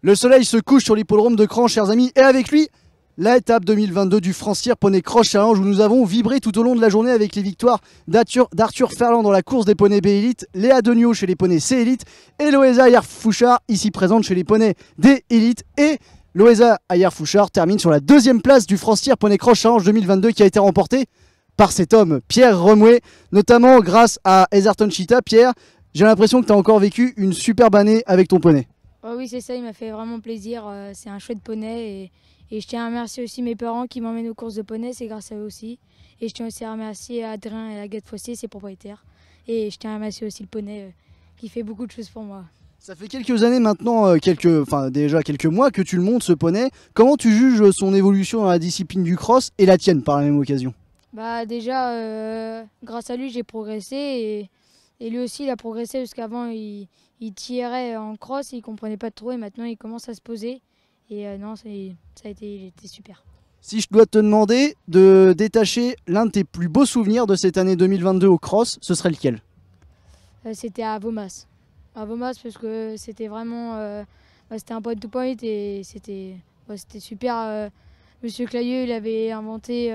Le soleil se couche sur l'hippodrome de Cran, chers amis, et avec lui, la étape 2022 du Francière Poney Croche Challenge où nous avons vibré tout au long de la journée avec les victoires d'Arthur Ferland dans la course des poneys B Elite, Léa Denio chez les poneys C Elite et Loesa Fouchard ici présente chez les poneys D Elite et Loesa Fouchard termine sur la deuxième place du Francière Poney Croche Challenge 2022 qui a été remporté par cet homme, Pierre Remoué, notamment grâce à Ezarton Chita. Pierre, j'ai l'impression que tu as encore vécu une superbe année avec ton poney oui, c'est ça, il m'a fait vraiment plaisir. Euh, c'est un chouette poney. Et, et, je tiens à remercier aussi mes parents qui m'emmènent aux courses de poney, c'est grâce à eux aussi. Et je tiens aussi à remercier Adrien et Agathe Fossier, ses propriétaires. Et je tiens à remercier aussi le poney euh, qui fait beaucoup de choses pour moi. Ça fait quelques années maintenant, euh, quelques, enfin déjà quelques mois que tu le montes ce poney. Comment tu juges son évolution dans la discipline du cross et la tienne par la même occasion Bah déjà, grâce à lui, j'ai progressé et et lui aussi, il a progressé parce qu'avant, il, tirait en cross, il ne comprenait pas trop et maintenant, il commence à se poser. Et euh, non, ça a été, super. Si je dois te demander de détacher l'un de tes plus beaux souvenirs de cette année 2022 au cross, ce serait lequel euh, C'était à Vomas. À Vomas parce que c'était vraiment, euh, bah, c'était un point to point et c'était, bah, c'était super. Monsieur Clayeux, il avait inventé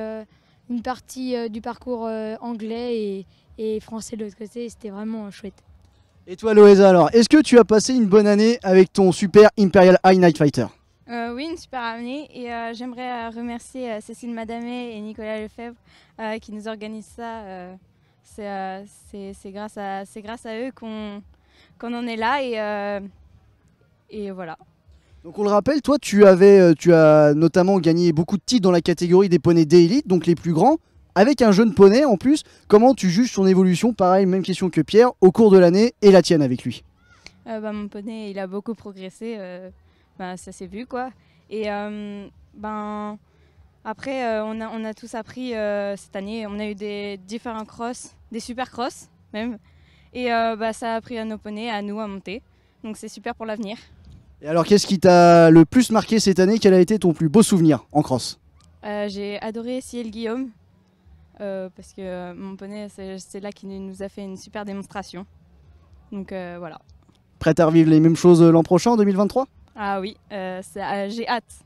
une partie euh, du parcours euh, anglais et, français de l'autre côté. C'était vraiment chouette. Et toi, Loesa, alors, est-ce que tu as passé une bonne année avec ton super Imperial High Night Fighter euh, oui, une super année et j'aimerais remercier Cécile madame et Nicolas Lefebvre qui nous organisent ça. c'est grâce, à, eux qu'on en est là et voilà. Donc on le rappelle, toi tu avais, euh, tu as notamment gagné beaucoup de titres dans la catégorie des poneys d'élite, donc les plus grands, avec un jeune poney en plus. Comment tu juges son évolution Pareil, même question que Pierre, au cours de l'année et la tienne avec lui. Euh, bah, mon poney, il a beaucoup progressé, euh, bah, ça s'est vu quoi. Et ben après, on a, on, a, tous appris cette année, on a eu des différents crosses, des super cross même, et bah, ça a appris à nos poneys, à nous à monter. Donc c'est super pour l'avenir. Et alors, qu'est-ce qui t'a le plus marqué cette année Quel a été ton plus beau souvenir en cross euh, J'ai adoré Ciel Guillaume, euh, parce que euh, mon poney, c'est là qu'il nous a fait une super démonstration. Donc voilà. Prête à revivre les mêmes choses l'an prochain, en 2023 Ah oui, j'ai hâte.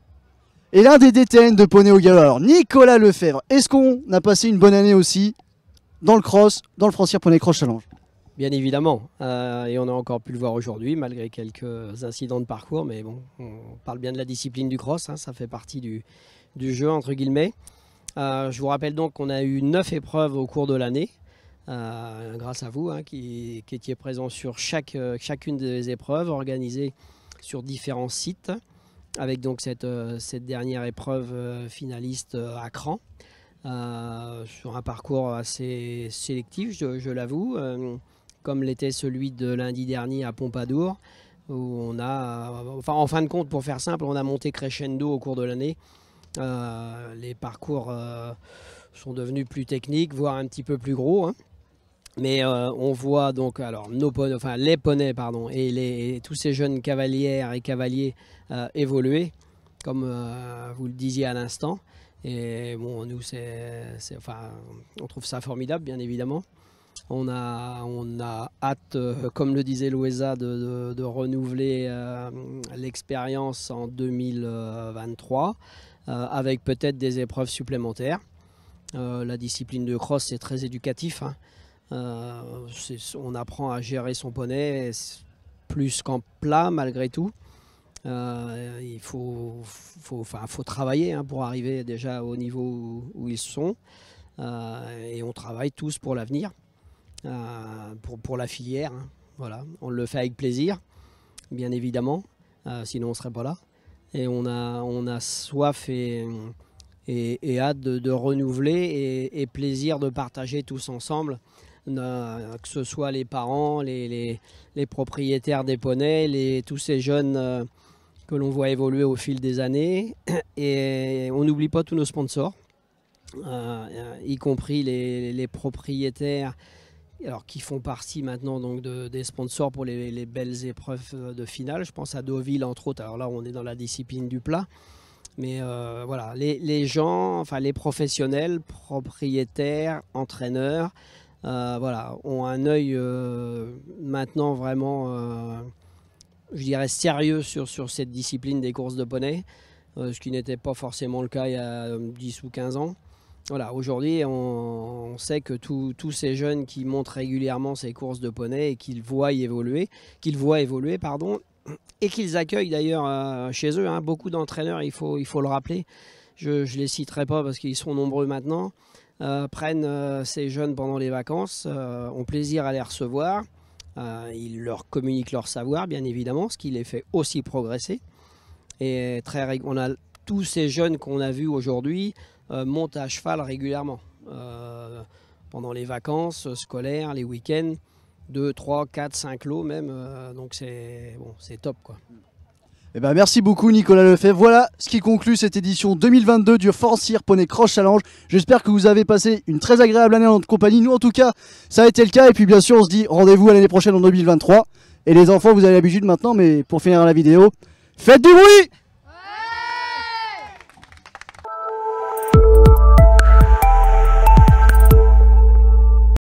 Et l'un des DTN de poney au galop, Nicolas Lefebvre, est-ce qu'on a passé une bonne année aussi dans le cross, dans le Francière Poney Cross Challenge bien évidemment. Euh, et on a encore pu le voir aujourd'hui, malgré quelques incidents de parcours. Mais bon, on parle bien de la discipline du cross, hein, ça fait partie du, jeu, entre guillemets. Euh, je vous rappelle donc qu'on a eu neuf épreuves au cours de l'année, euh, grâce à vous, hein, qui, étiez présents sur chaque, chacune des épreuves organisées sur différents sites, avec donc cette, cette dernière épreuve finaliste à Cran. sur un parcours assez sélectif, je l'avoue comme l'était celui de lundi dernier à Pompadour, où on a, enfin en fin de compte, pour faire simple, on a monté crescendo au cours de l'année. Euh, les parcours euh, sont devenus plus techniques, voire un petit peu plus gros. Hein. Mais euh, on voit donc alors nos enfin les poneys pardon, et, tous ces jeunes cavalières et cavaliers évoluer, comme vous le disiez à l'instant. Et bon, nous, on trouve ça formidable, bien évidemment. On a, on a hâte, euh, comme le disait Louisa de, renouveler euh, l'expérience en 2023 euh, avec peut-être des épreuves supplémentaires. la discipline de cross, est très éducatif. Hein. on apprend à gérer son poney plus qu'en plat malgré tout. il faut, travailler hein, pour arriver déjà au niveau où, ils sont. et on travaille tous pour l'avenir. Euh, pour, pour, la filière. Hein. Voilà, on le fait avec plaisir, bien évidemment, euh, sinon on ne serait pas là. Et on a, on a soif et, et, hâte de, renouveler et, plaisir de partager tous ensemble euh, que ce soit les parents, les, les, propriétaires des poneys, les, tous ces jeunes que l'on voit évoluer au fil des années. Et on n'oublie pas tous nos sponsors, y compris les, propriétaires alors qui font partie maintenant donc des sponsors pour les, belles épreuves euh, de finale. Je pense à Deauville entre autres. Alors là, on est dans la discipline du plat, mais euh, voilà, les, gens, enfin les professionnels, propriétaires, entraîneurs, euh, voilà, ont un œil maintenant vraiment, je dirais sérieux sur sur cette discipline des courses de poney, ce qui n'était pas forcément le cas il y a 10 ou 15 ans. Voilà, aujourd'hui, on, sait que tous ces jeunes qui montent régulièrement ces courses de poney et qu'ils voient évoluer, qu'ils voient évoluer, pardon, et qu'ils accueillent d'ailleurs euh, chez eux, hein, beaucoup d'entraîneurs, il faut, il faut le rappeler, je ne les citerai pas parce qu'ils sont nombreux maintenant, euh, prennent euh, ces jeunes pendant les vacances, ont plaisir à les recevoir, ils leur communiquent leur savoir, bien évidemment, ce qui les fait aussi progresser. Et très, on a tous ces jeunes qu'on a vus aujourd'hui euh, montent à cheval régulièrement. Euh, pendant les vacances scolaires, les week-ends, 2, 3, 4, 5 lots même. Euh, donc c'est bon, top quoi. Eh ben merci beaucoup Nicolas Lefebvre. Voilà ce qui conclut cette édition 2022 du Forcier Poney Cross Challenge. J'espère que vous avez passé une très agréable année en compagnie. Nous en tout cas, ça a été le cas. Et puis bien sûr, on se dit rendez-vous l'année prochaine en 2023. Et les enfants, vous avez l'habitude maintenant, mais pour finir la vidéo, faites du bruit